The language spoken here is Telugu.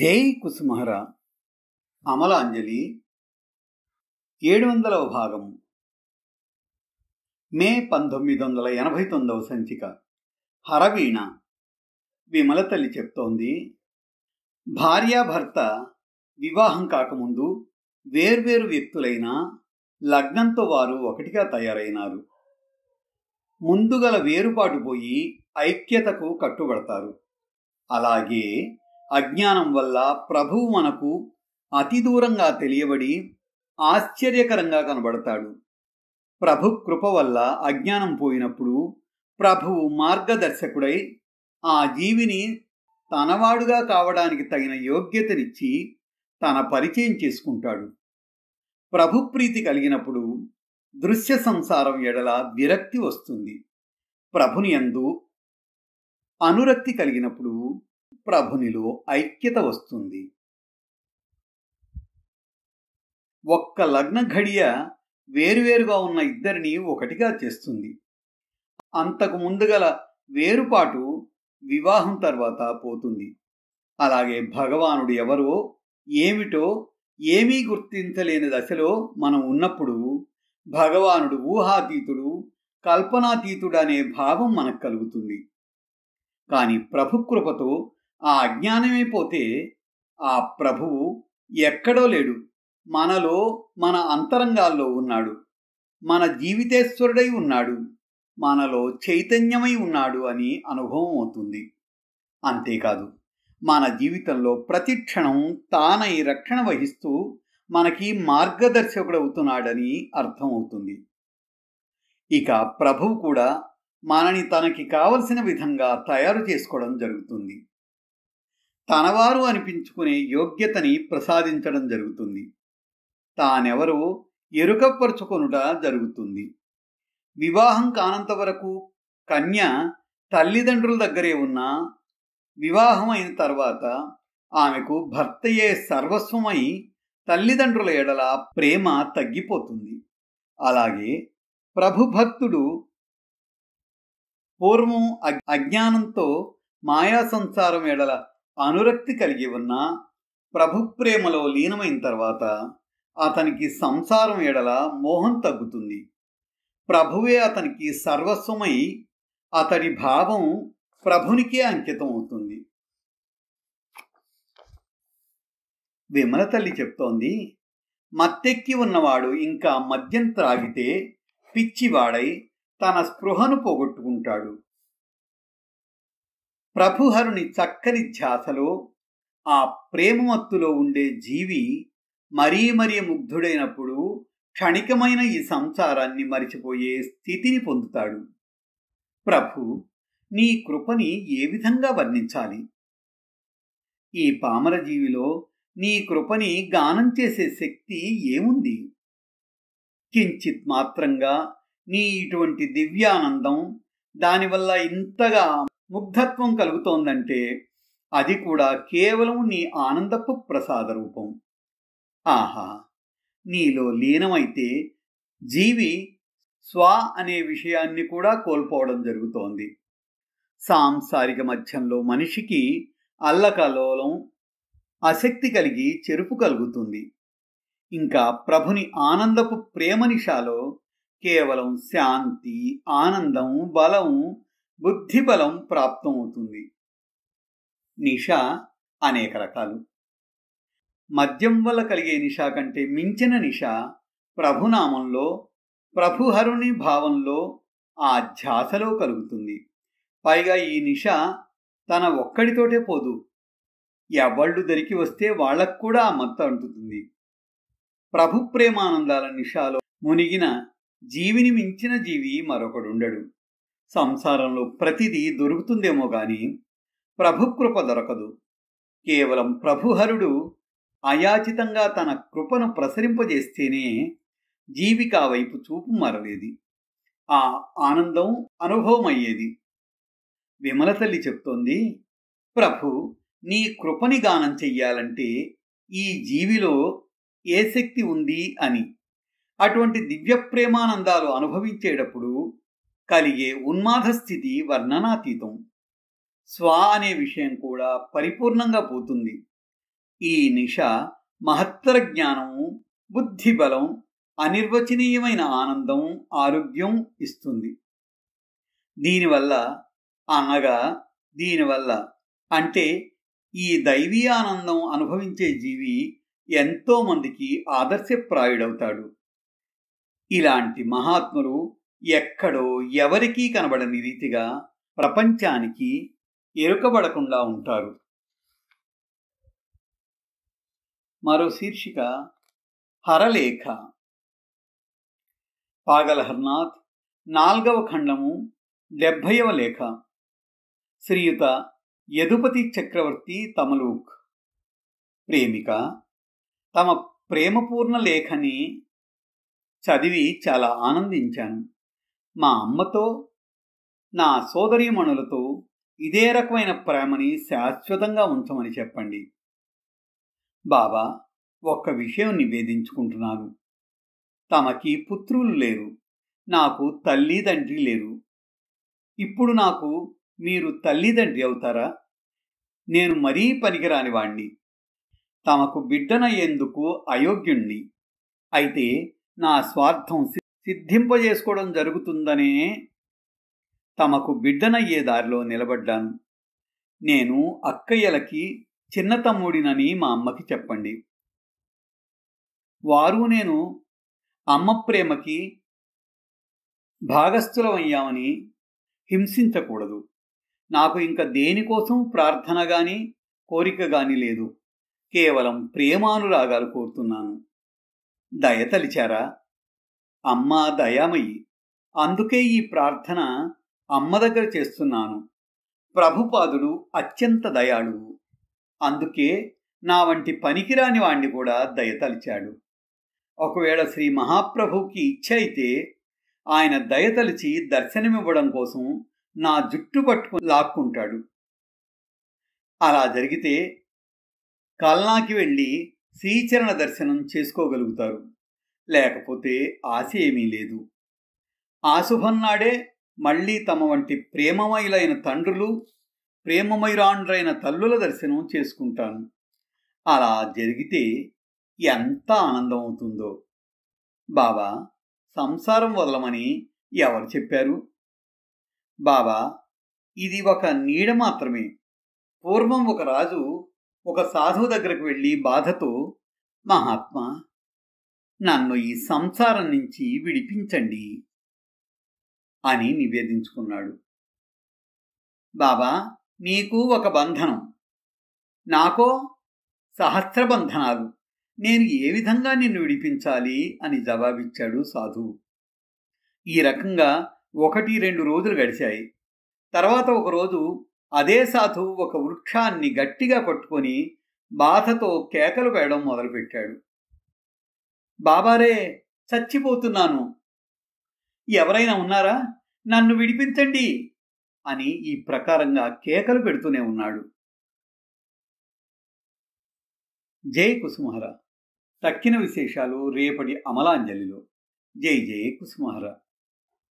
జై కుసుమహర అమలాంజలి ఏడు వందల భాగం మే పంతొమ్మిది వందల ఎనభై తొమ్మిదవ సంచిక హరవీణ విమల తల్లి చెప్తోంది భార్యాభర్త వివాహం కాకముందు వేర్వేరు వ్యక్తులైన లగ్నంతో వారు ఒకటిగా తయారైనారు ముందుగల వేరుపాటు పోయి ఐక్యతకు కట్టుబడతారు అలాగే అజ్ఞానం వల్ల ప్రభువు మనకు అతి దూరంగా తెలియబడి ఆశ్చర్యకరంగా కనబడతాడు ప్రభు కృప వల్ల అజ్ఞానం పోయినప్పుడు ప్రభువు మార్గదర్శకుడై ఆ జీవిని తనవాడుగా కావడానికి తగిన యోగ్యతనిచ్చి తన పరిచయం చేసుకుంటాడు ప్రభుప్రీతి కలిగినప్పుడు దృశ్య సంసారం ఎడల విరక్తి వస్తుంది ప్రభుని యందు అనురక్తి కలిగినప్పుడు ప్రభునిలో ఐక్యత వస్తుంది ఒక్క లగ్న ఘడియ వేరువేరుగా ఉన్న ఇద్దరిని ఒకటిగా చేస్తుంది అంతకు ముందు గల వేరుపాటు వివాహం తర్వాత పోతుంది అలాగే భగవానుడు ఎవరో ఏమిటో ఏమీ గుర్తించలేని దశలో మనం ఉన్నప్పుడు భగవానుడు ఊహాతీతుడు కల్పనాతీతుడు అనే భావం మనకు కలుగుతుంది కానీ ప్రభుకృపతో ఆ అజ్ఞానమైపోతే ఆ ప్రభువు ఎక్కడో లేడు మనలో మన అంతరంగాల్లో ఉన్నాడు మన జీవితేశ్వరుడై ఉన్నాడు మనలో చైతన్యమై ఉన్నాడు అని అనుభవం అవుతుంది అంతేకాదు మన జీవితంలో ప్రతి క్షణం తానై రక్షణ వహిస్తూ మనకి మార్గదర్శకుడవుతున్నాడని అర్థం అవుతుంది ఇక ప్రభువు కూడా మనని తనకి కావలసిన విధంగా తయారు చేసుకోవడం జరుగుతుంది తనవారు అనిపించుకునే యోగ్యతని ప్రసాదించడం జరుగుతుంది తానెవరో ఎరుకపరుచుకొనుట జరుగుతుంది వివాహం కానంత వరకు కన్య తల్లిదండ్రుల దగ్గరే ఉన్న వివాహం అయిన తర్వాత ఆమెకు భర్తయ్యే సర్వస్వమై తల్లిదండ్రుల ఎడల ప్రేమ తగ్గిపోతుంది అలాగే ప్రభుభక్తుడు పూర్వం అజ్ఞానంతో మాయా సంసారం ఎడల అనురక్తి కలిగి ఉన్న ప్రభుప్రేమలో లీనమైన తర్వాత అతనికి సంసారం ఎడల మోహం తగ్గుతుంది ప్రభువే అతనికి సర్వస్వమై అతడి భావం ప్రభునికే అంకితం అవుతుంది విమల తల్లి చెప్తోంది మత్తెక్కి ఉన్నవాడు ఇంకా మద్యం త్రాగితే పిచ్చివాడై తన స్పృహను పోగొట్టుకుంటాడు ప్రభుహరుని చక్కని ధ్యాసలో ఆ ప్రేమమత్తులో ఉండే జీవి మరీ మరీ ముగ్ధుడైనప్పుడు క్షణికమైన ఈ సంసారాన్ని మరిచిపోయే స్థితిని పొందుతాడు ప్రభు నీ కృపని ఏ విధంగా వర్ణించాలి ఈ పామరజీవిలో నీ కృపని గానం చేసే శక్తి ఏముంది కించిత్ మాత్రంగా నీ ఇటువంటి దివ్యానందం దానివల్ల ఇంతగా ముగ్ధత్వం కలుగుతోందంటే అది కూడా కేవలం నీ ఆనందపు ప్రసాద రూపం ఆహా నీలో లీనమైతే జీవి స్వ అనే విషయాన్ని కూడా కోల్పోవడం జరుగుతోంది సాంసారిక మధ్యంలో మనిషికి అల్లకలోలం ఆసక్తి కలిగి చెరుపు కలుగుతుంది ఇంకా ప్రభుని ఆనందపు ప్రేమనిషాలో కేవలం శాంతి ఆనందం బలం బుద్ధిబలం ప్రాప్తం అవుతుంది నిష అనేక రకాలు మద్యం వల్ల కలిగే నిష కంటే మించిన నిష ప్రభునామంలో ప్రభుహరుని భావంలో ఆ ధ్యాసలో కలుగుతుంది పైగా ఈ నిష తన ఒక్కడితోటే పోదు ఎవళ్ళు దొరికి వస్తే వాళ్లకు కూడా ఆ మత్త అంటుతుంది ప్రభు ప్రేమానందాల నిషాలో మునిగిన జీవిని మించిన జీవి మరొకడుండడు సంసారంలో ప్రతిదీ దొరుకుతుందేమో గాని ప్రభుకృప దొరకదు కేవలం ప్రభుహరుడు అయాచితంగా తన కృపను ప్రసరింపజేస్తేనే జీవికా వైపు చూపు మారలేది ఆ ఆనందం అనుభవమయ్యేది విమల తల్లి చెప్తోంది ప్రభు నీ కృపని గానం చెయ్యాలంటే ఈ జీవిలో ఏ శక్తి ఉంది అని అటువంటి దివ్య ప్రేమానందాలు అనుభవించేటప్పుడు కలిగే ఉన్మాద స్థితి వర్ణనాతీతం స్వ అనే విషయం కూడా పరిపూర్ణంగా పోతుంది ఈ నిష మహత్తర జ్ఞానము బుద్ధిబలం అనిర్వచనీయమైన ఆనందం ఆరోగ్యం ఇస్తుంది దీనివల్ల అనగా దీనివల్ల అంటే ఈ దైవీ ఆనందం అనుభవించే జీవి ఎంతోమందికి ఆదర్శప్రాయుడవుతాడు ఇలాంటి మహాత్ములు ఎక్కడో ఎవరికీ కనబడని రీతిగా ప్రపంచానికి ఎరుకబడకుండా ఉంటారు మరో శీర్షిక హరలేఖ పాగలహర్నాథ్ నాల్గవ ఖండము డెబ్భైవ లేఖ శ్రీయుత యదుపతి చక్రవర్తి తమలూక్ ప్రేమిక తమ ప్రేమపూర్ణ లేఖని చదివి చాలా ఆనందించాను మా అమ్మతో నా సోదరీమణులతో ఇదే రకమైన ప్రేమని శాశ్వతంగా ఉంచమని చెప్పండి బాబా ఒక్క విషయం నివేదించుకుంటున్నాను తమకి పుత్రులు లేరు నాకు తల్లి తండ్రి లేరు ఇప్పుడు నాకు మీరు తల్లిదండ్రి అవుతారా నేను మరీ పనికిరాని వాణ్ణి తమకు బిడ్డనయ్యేందుకు అయోగ్యుణ్ణి అయితే నా స్వార్థం సిద్ధింపజేసుకోవడం జరుగుతుందనే తమకు బిడ్డనయ్యే దారిలో నిలబడ్డాను నేను అక్కయ్యలకి చిన్న తమ్ముడినని మా అమ్మకి చెప్పండి వారు నేను అమ్మ ప్రేమకి భాగస్థులమయ్యామని హింసించకూడదు నాకు ఇంకా దేనికోసం ప్రార్థన కానీ కోరిక కానీ లేదు కేవలం ప్రేమానురాగాలు కోరుతున్నాను దయతలిచారా అమ్మ దయామయి అందుకే ఈ ప్రార్థన అమ్మ దగ్గర చేస్తున్నాను ప్రభుపాదుడు అత్యంత దయాడు అందుకే నా వంటి పనికిరాని వాణ్ణి కూడా దయతలిచాడు ఒకవేళ శ్రీ మహాప్రభుకి ఇచ్చ అయితే ఆయన దయతలిచి దర్శనమివ్వడం కోసం నా జుట్టు పట్టుకు లాక్కుంటాడు అలా జరిగితే కల్నాకి వెళ్ళి శ్రీచరణ దర్శనం చేసుకోగలుగుతారు లేకపోతే ఆశ ఏమీ లేదు ఆశుభన్నాడే శుభన్నాడే మళ్ళీ తమ వంటి ప్రేమమయులైన తండ్రులు ప్రేమమయురాండ్రైన తల్లుల దర్శనం చేసుకుంటాను అలా జరిగితే ఎంత ఆనందం అవుతుందో బాబా సంసారం వదలమని ఎవరు చెప్పారు బాబా ఇది ఒక నీడ మాత్రమే పూర్వం ఒక రాజు ఒక సాధువు దగ్గరకు వెళ్ళి బాధతో మహాత్మా నన్ను ఈ సంసారం నుంచి విడిపించండి అని నివేదించుకున్నాడు బాబా నీకు ఒక బంధనం నాకో సహస్రబంధనాలు నేను ఏ విధంగా నిన్ను విడిపించాలి అని జవాబిచ్చాడు సాధువు ఈ రకంగా ఒకటి రెండు రోజులు గడిచాయి తర్వాత ఒకరోజు అదే సాధువు ఒక వృక్షాన్ని గట్టిగా పట్టుకొని బాధతో కేకలు వేయడం మొదలుపెట్టాడు బాబారే చచ్చిపోతున్నాను ఎవరైనా ఉన్నారా నన్ను విడిపించండి అని ఈ ప్రకారంగా కేకలు పెడుతూనే ఉన్నాడు జై కుసుమహర తక్కిన విశేషాలు రేపటి అమలాంజలిలో జై జై కుసుమహర